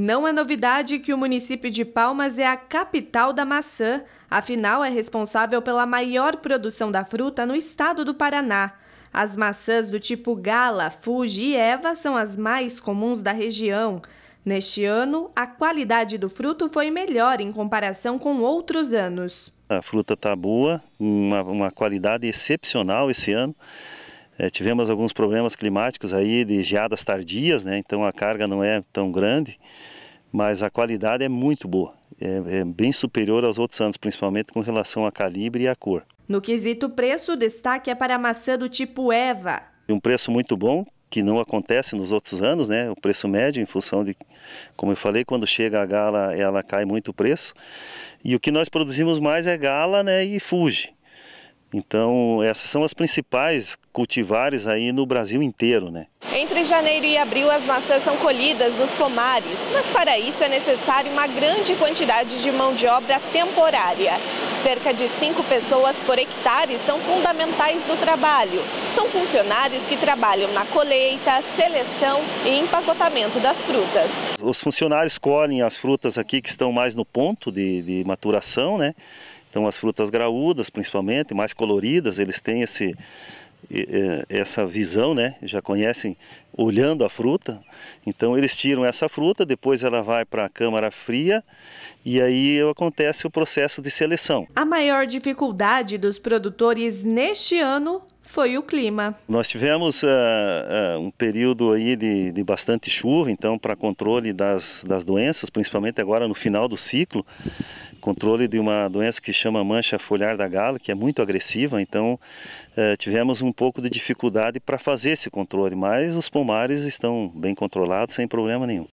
Não é novidade que o município de Palmas é a capital da maçã, afinal, é responsável pela maior produção da fruta no estado do Paraná. As maçãs do tipo Gala, Fuji e Eva são as mais comuns da região. Neste ano, a qualidade do fruto foi melhor em comparação com outros anos. A fruta está boa, uma, uma qualidade excepcional esse ano. É, tivemos alguns problemas climáticos aí de geadas tardias, né? então a carga não é tão grande, mas a qualidade é muito boa, é, é bem superior aos outros anos, principalmente com relação a calibre e a cor. No quesito preço, o destaque é para a maçã do tipo Eva. Um preço muito bom, que não acontece nos outros anos, né? O preço médio, em função de, como eu falei, quando chega a gala, ela cai muito o preço. E o que nós produzimos mais é gala, né? E fuge. Então, essas são as principais cultivares aí no Brasil inteiro, né? Entre janeiro e abril, as maçãs são colhidas nos pomares, mas para isso é necessário uma grande quantidade de mão de obra temporária. Cerca de cinco pessoas por hectare são fundamentais no trabalho. São funcionários que trabalham na colheita, seleção e empacotamento das frutas. Os funcionários colhem as frutas aqui que estão mais no ponto de, de maturação, né? Então as frutas graúdas, principalmente, mais coloridas, eles têm esse, essa visão, né? Já conhecem olhando a fruta. Então eles tiram essa fruta, depois ela vai para a câmara fria e aí acontece o processo de seleção. A maior dificuldade dos produtores neste ano foi o clima. Nós tivemos uh, uh, um período aí de, de bastante chuva, então para controle das, das doenças, principalmente agora no final do ciclo, controle de uma doença que chama mancha foliar da gala, que é muito agressiva, então uh, tivemos um pouco de dificuldade para fazer esse controle, mas os pomares estão bem controlados, sem problema nenhum.